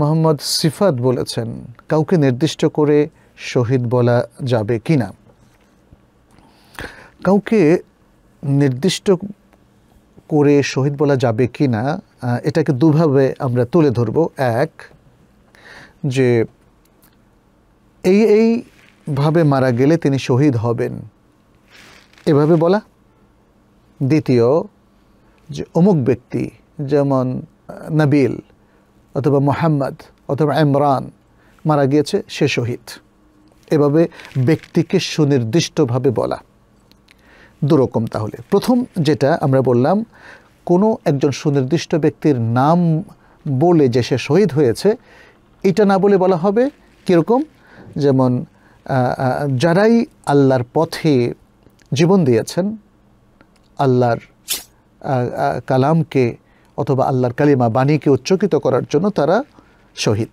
মোহাম্মদ সিফাত বলেছেন কাউকে নির্দিষ্ট করে শহীদ বলা যাবে কি না কাউকে নির্দিষ্ট করে শহীদ বলা যাবে কি না এটাকে দুভাবে আমরা তুলে ধরব এক যে এই এই ভাবে মারা গেলে তিনি শহীদ হবেন এভাবে বলা দ্বিতীয় যে অমুক ব্যক্তি যেমন নাবিল অথবা মোহাম্মদ অথবা ইমরান মারা গিয়েছে সে শহীদ এভাবে ব্যক্তিকে সুনির্দিষ্টভাবে বলা দুরকম তাহলে প্রথম যেটা আমরা বললাম কোনো একজন সুনির্দিষ্ট ব্যক্তির নাম বলে যে সে শহীদ হয়েছে এটা না বলে বলা হবে কীরকম যেমন যারাই আল্লাহর পথে জীবন দিয়েছেন আল্লাহর কালামকে অথবা আল্লাহর কালিমা বাণীকে উচ্চকিত করার জন্য তারা শহীদ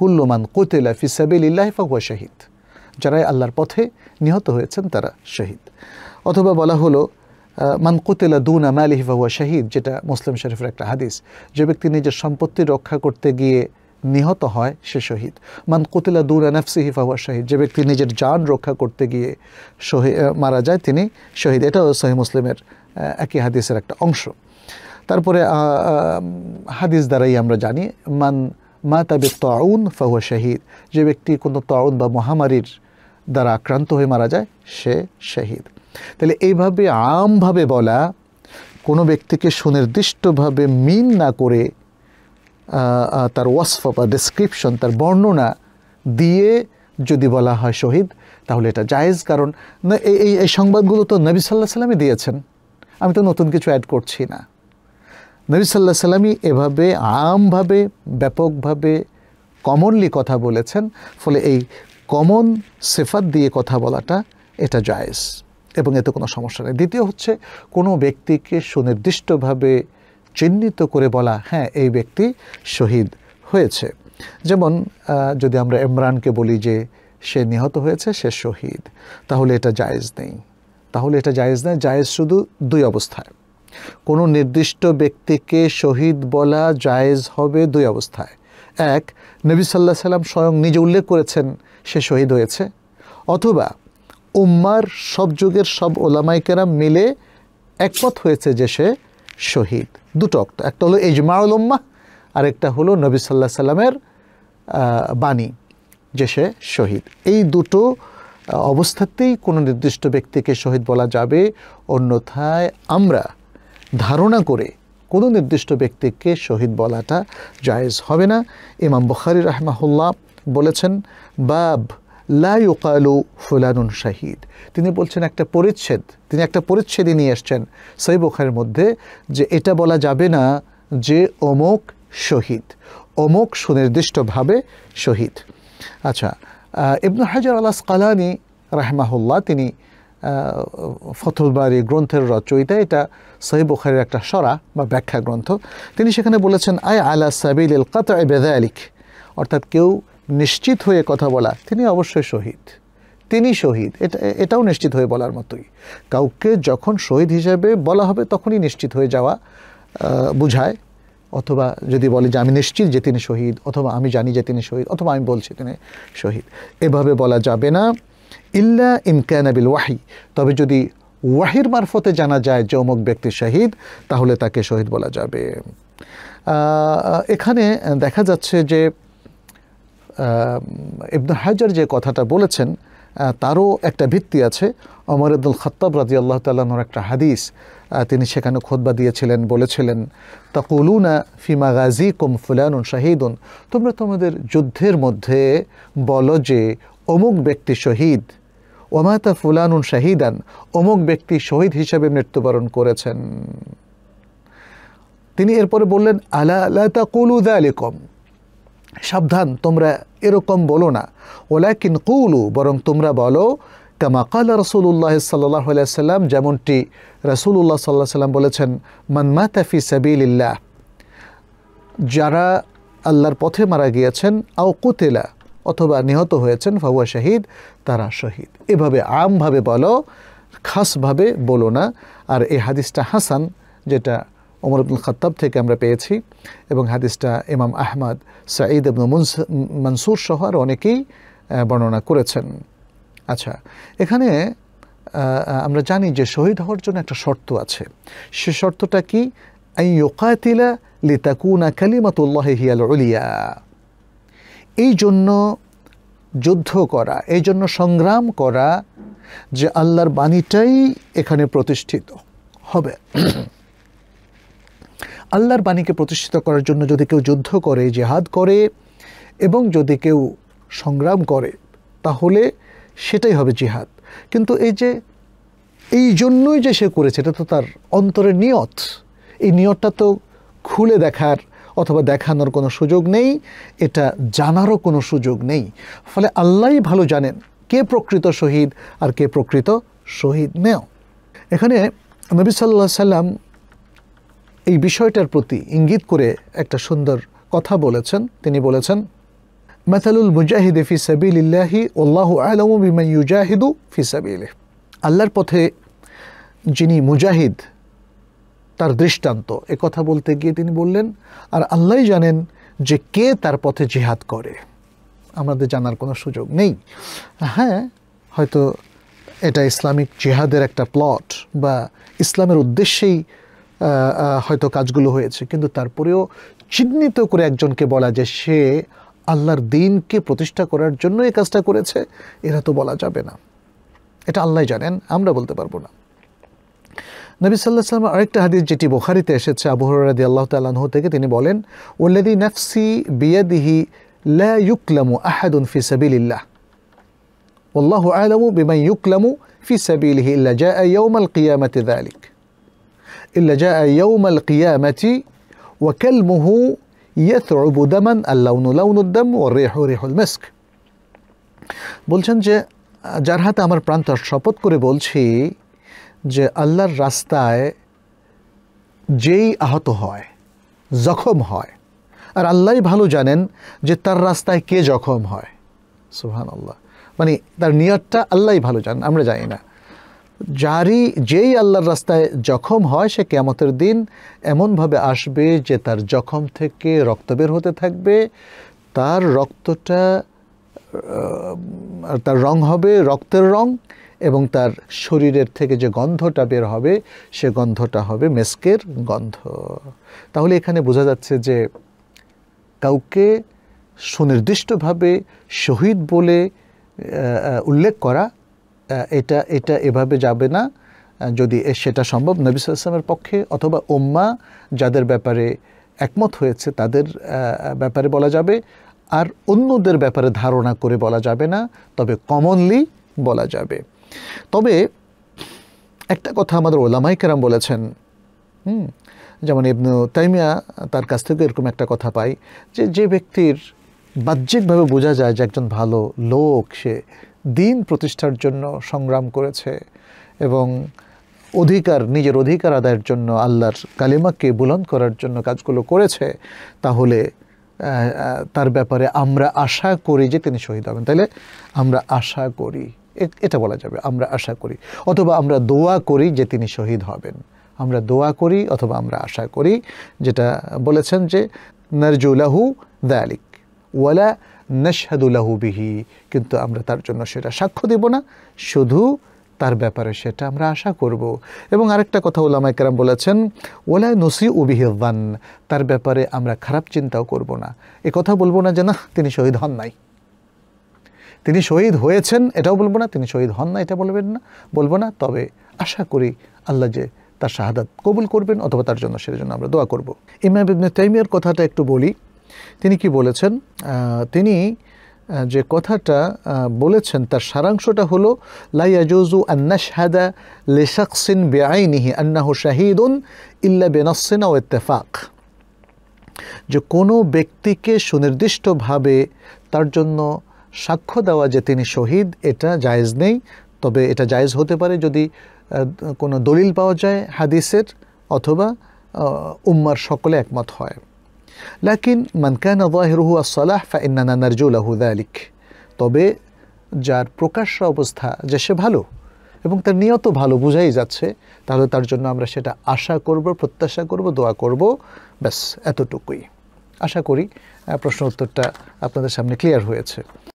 কুল্লমান কোতেলা ফিসাবিল্লাহ ফাহুয়া শহীদ যারাই আল্লাহর পথে নিহত হয়েছেন তারা শহীদ অথবা বলা হলো মান কোতেলা দুনা মালিহি ফাহুয়া শাহিদ যেটা মুসলিম শরীফের একটা হাদিস যে ব্যক্তি নিজের সম্পত্তি রক্ষা করতে গিয়ে নিহত হয় সে শহীদ মান কোতেলা দুরা নাফসিহি ফাহুয়া শাহিদ যে ব্যক্তি নিজের যান রক্ষা করতে গিয়ে শহীদ মারা যায় তিনি শহীদ এটাও সহি মুসলিমের একই হাদিসের একটা অংশ তারপরে হাদিস দ্বারাই আমরা জানি মান মা তাবে তাউন ফাহুয়া শাহিদ যে ব্যক্তি কোনো তাউন বা মহামারীর দ্বারা আক্রান্ত হয়ে মারা যায় সে শাহিদ তাহলে এইভাবে আমভাবে বলা কোনো ব্যক্তিকে সুনির্দিষ্টভাবে মিন না করে তার ওয়াসফা বা ডেসক্রিপশন তার বর্ণনা দিয়ে যদি বলা হয় শহীদ তাহলে এটা জায়েজ কারণ এই এই সংবাদগুলো তো নবী সাল্লাহ সাল্লামে দিয়েছেন আমি তো নতুন কিছু অ্যাড করছি না নবী সাল্লাহ সাল্লামী এভাবে আমভাবে ব্যাপকভাবে কমনলি কথা বলেছেন ফলে এই কমন সেফাত দিয়ে কথা বলাটা এটা জায়েজ এবং এতে কোনো সমস্যা নেই দ্বিতীয় হচ্ছে কোনো ব্যক্তিকে সুনির্দিষ্টভাবে চিহ্নিত করে বলা হ্যাঁ এই ব্যক্তি শহীদ হয়েছে যেমন যদি আমরা ইমরানকে বলি যে সে নিহত হয়েছে সে শহীদ তাহলে এটা জায়েজ নেই তাহলে এটা জায়েজ নেই জায়েজ শুধু দুই অবস্থায় কোনো নির্দিষ্ট ব্যক্তিকে শহীদ বলা জায়েজ হবে দুই অবস্থায় এক নবী সাল্লাহ সাল্লাম স্বয়ং নিজে উল্লেখ করেছেন সে শহীদ হয়েছে অথবা উম্মার সব যুগের সব ওলামাইকেরাম মিলে একমত হয়েছে যে সে শহীদ দুটো অক্ত একটা হলো ইজমাউল উম্মা আরেকটা হলো নবী সাল্লাহ সাল্লামের বাণী যে সে শহীদ এই দুটো অবস্থাতেই কোনো নির্দিষ্ট ব্যক্তিকে শহীদ বলা যাবে অন্যথায় আমরা ধারণা করে কোনো নির্দিষ্ট ব্যক্তিকে শহীদ বলাটা জায়েজ হবে না ইমাম বখারি রাহমাহুল্লাহ বলেছেন বাব লাইকালু ফুলানুন শাহিদ তিনি বলছেন একটা পরিচ্ছেদ তিনি একটা পরিচ্ছেদই নিয়ে এসছেন সই বখারের মধ্যে যে এটা বলা যাবে না যে অমুক শহীদ অমুক সুনির্দিষ্টভাবে শহীদ আচ্ছা ইবনু হাজার আল্লাহ স্কালানি রাহমাহুল্লাহ তিনি ফথলবাড়ি গ্রন্থের রচয়িতা এটা ওখারের একটা সরা বা ব্যাখ্যা গ্রন্থ তিনি সেখানে বলেছেন আয় আলা সাবিল এল কাত বেদা আলিক অর্থাৎ কেউ নিশ্চিত হয়ে কথা বলা তিনি অবশ্যই শহীদ তিনি শহীদ এটা এটাও নিশ্চিত হয়ে বলার মতোই কাউকে যখন শহীদ হিসেবে বলা হবে তখনই নিশ্চিত হয়ে যাওয়া বুঝায় অথবা যদি বলে যে আমি নিশ্চিত যে তিনি শহীদ অথবা আমি জানি যে তিনি শহীদ অথবা আমি বলছি তিনি শহীদ এভাবে বলা যাবে না ইল্লা ইনকানাবিল ওয়াহি তবে যদি ওয়াহির মারফতে জানা যায় যে অমুক ব্যক্তি শহীদ তাহলে তাকে শহীদ বলা যাবে এখানে দেখা যাচ্ছে যে ইবনু হাজার যে কথাটা বলেছেন তারও একটা ভিত্তি আছে অমর আব্দুল খত্তাব রাজি আল্লাহ তাল্লাহর একটা হাদিস তিনি সেখানে খোদবা দিয়েছিলেন বলেছিলেন তকুলুনা ফিমা গাজী কুম ফুলানুন শাহিদুন তোমরা তোমাদের যুদ্ধের মধ্যে বলো যে অমুক ব্যক্তি শহীদ ওমাতা ফুলানুন শাহিদান অমুক ব্যক্তি শহীদ হিসেবে মৃত্যুবরণ করেছেন তিনি এরপরে বললেন আলা আল্লাহ কুলুদ কলুদা আলিকম সাবধান তোমরা এরকম বলো না ওলাকিন কুলু বরং তোমরা বলো কামা কালা রসুল্লাহ সাল্লাহ সাল্লাম যেমনটি রসুল্লাহ সাল্লাহ সাল্লাম বলেছেন মানমা তাফি সাবিল্লাহ যারা আল্লাহর পথে মারা গিয়েছেন আও কুতেলা অথবা নিহত হয়েছেন ফাহুয়া শাহিদ তারা শহীদ এভাবে আমভাবে বলো খাসভাবে বলো না আর এই হাদিসটা হাসান যেটা ওমর আব্দুল খত্তাব থেকে আমরা পেয়েছি এবং হাদিসটা ইমাম আহমদ সাঈদ আবনু মনসুর সহ আর অনেকেই বর্ণনা করেছেন আচ্ছা এখানে আমরা জানি যে শহীদ হওয়ার জন্য একটা শর্ত আছে সে শর্তটা কি এই ইয়োকাতিলা লিতাকুনা কালিমাতুল্লাহ হিয়াল উলিয়া এই জন্য যুদ্ধ করা এই জন্য সংগ্রাম করা যে আল্লাহর বাণীটাই এখানে প্রতিষ্ঠিত হবে আল্লাহর বাণীকে প্রতিষ্ঠিত করার জন্য যদি কেউ যুদ্ধ করে জেহাদ করে এবং যদি কেউ সংগ্রাম করে তাহলে সেটাই হবে জিহাদ কিন্তু এই যে এই জন্যই যে সে করেছে এটা তো তার অন্তরের নিয়ত এই নিয়তটা তো খুলে দেখার অথবা দেখানোর কোনো সুযোগ নেই এটা জানারও কোনো সুযোগ নেই ফলে আল্লাহই ভালো জানেন কে প্রকৃত শহীদ আর কে প্রকৃত শহীদ নেও এখানে নবী সাল্লা সাল্লাম এই বিষয়টার প্রতি ইঙ্গিত করে একটা সুন্দর কথা বলেছেন তিনি বলেছেন মেথালুল মুজাহিদে ফি সাবিল্লাহি ওল্লাহ আলমু বিমাই ইউজাহিদু ফি সাবিল আল্লাহর পথে যিনি মুজাহিদ তার দৃষ্টান্ত এ কথা বলতে গিয়ে তিনি বললেন আর আল্লাহ জানেন যে কে তার পথে জিহাদ করে আমাদের জানার কোনো সুযোগ নেই হ্যাঁ হয়তো এটা ইসলামিক জিহাদের একটা প্লট বা ইসলামের উদ্দেশ্যেই হয়তো কাজগুলো হয়েছে কিন্তু তারপরেও চিহ্নিত করে একজনকে বলা যে সে আল্লাহর দিনকে প্রতিষ্ঠা করার জন্য এই কাজটা করেছে এরা তো বলা যাবে না এটা আল্লাহ জানেন আমরা বলতে পারবো না নবী সাল্লাহ সাল্লাম আরেকটা হাদিস যেটি বোখারিতে এসেছে আবহর রাদি আল্লাহ তাল্লাহ থেকে তিনি বলেন ওল্লাদি নাফসি বিয়াদিহি লা ইউকলামু আহাদুন ফি সাবিলিল্লাহ والله أعلم بمن يكلم في سبيله إلا جاء يوم القيامة ذلك إلا جاء يوم القيامة وكلمه يثعب دما اللون لون الدم والريح ريح المسك বলছেন যে যার হাতে আমার প্রান্ত শপথ করে বলছি যে আল্লাহর রাস্তায় যেই আহত হয় জখম হয় আর আল্লাহ ভালো জানেন যে তার রাস্তায় কে জখম হয় সুহান আল্লাহ মানে তার নিয়তটা আল্লাহ ভালো জানেন আমরা জানি না যারই যেই আল্লাহর রাস্তায় জখম হয় সে কেমতের দিন এমনভাবে আসবে যে তার জখম থেকে রক্ত বের হতে থাকবে তার রক্তটা তার রং হবে রক্তের রং এবং তার শরীরের থেকে যে গন্ধটা বের হবে সে গন্ধটা হবে মেস্কের গন্ধ তাহলে এখানে বোঝা যাচ্ছে যে কাউকে সুনির্দিষ্টভাবে শহীদ বলে উল্লেখ করা এটা এটা এভাবে যাবে না যদি সেটা সম্ভব নবী সালামের পক্ষে অথবা ওম্মা যাদের ব্যাপারে একমত হয়েছে তাদের ব্যাপারে বলা যাবে আর অন্যদের ব্যাপারে ধারণা করে বলা যাবে না তবে কমনলি বলা যাবে তবে একটা কথা আমাদের ওলামাই কেরাম বলেছেন হুম যেমন ইবনু তাইমিয়া তার কাছ থেকে এরকম একটা কথা পাই যে যে ব্যক্তির বাহ্যিকভাবে বোঝা যায় যে একজন ভালো লোক সে দিন প্রতিষ্ঠার জন্য সংগ্রাম করেছে এবং অধিকার নিজের অধিকার আদায়ের জন্য আল্লাহর কালিমাকে বুলন্দ করার জন্য কাজগুলো করেছে তাহলে তার ব্যাপারে আমরা আশা করি যে তিনি শহীদ হবেন তাইলে আমরা আশা করি এটা বলা যাবে আমরা আশা করি অথবা আমরা দোয়া করি যে তিনি শহীদ হবেন আমরা দোয়া করি অথবা আমরা আশা করি যেটা বলেছেন যে নারজুলাহু দালিক ওয়ালা নশাদুলাহু বিহি কিন্তু আমরা তার জন্য সেটা সাক্ষ্য দেব না শুধু তার ব্যাপারে সেটা আমরা আশা করব এবং আরেকটা কথা ওলামা কেরাম বলেছেন ওলা নসি উবিহান তার ব্যাপারে আমরা খারাপ চিন্তাও করব না এ কথা বলবো না যে না তিনি শহীদ হন নাই তিনি শহীদ হয়েছেন এটাও বলবো না তিনি শহীদ হন না এটা বলবেন না বলবো না তবে আশা করি আল্লাহ যে তার শাহাদাত কবুল করবেন অথবা তার জন্য সেটার জন্য আমরা দোয়া করব ইমাবিদ তাইমিয়ার কথাটা একটু বলি তিনি কি বলেছেন তিনি যে কথাটা বলেছেন তার সারাংশটা হলো লাইয়াজুজু আন্নাশহাদা লেশাকসিন বেআইনিহি শাহিদ শাহিদুন ইল্লা বেনাসিন ও ইত্তেফাক যে কোনো ব্যক্তিকে সুনির্দিষ্টভাবে তার জন্য সাক্ষ্য দেওয়া যে তিনি শহীদ এটা জায়েজ নেই তবে এটা জায়েজ হতে পারে যদি কোনো দলিল পাওয়া যায় হাদিসের অথবা উম্মার সকলে একমত হয় লাকিন মানকানা জাহিরহু আসলাহ ফাইন্নানা নারজুলাহু দালিক তবে যার প্রকাশ্য অবস্থা যে সে ভালো এবং তার নিয়ত ভালো বোঝাই যাচ্ছে তাহলে তার জন্য আমরা সেটা আশা করব প্রত্যাশা করব দোয়া করব ব্যাস এতটুকুই আশা করি প্রশ্ন উত্তরটা আপনাদের সামনে ক্লিয়ার হয়েছে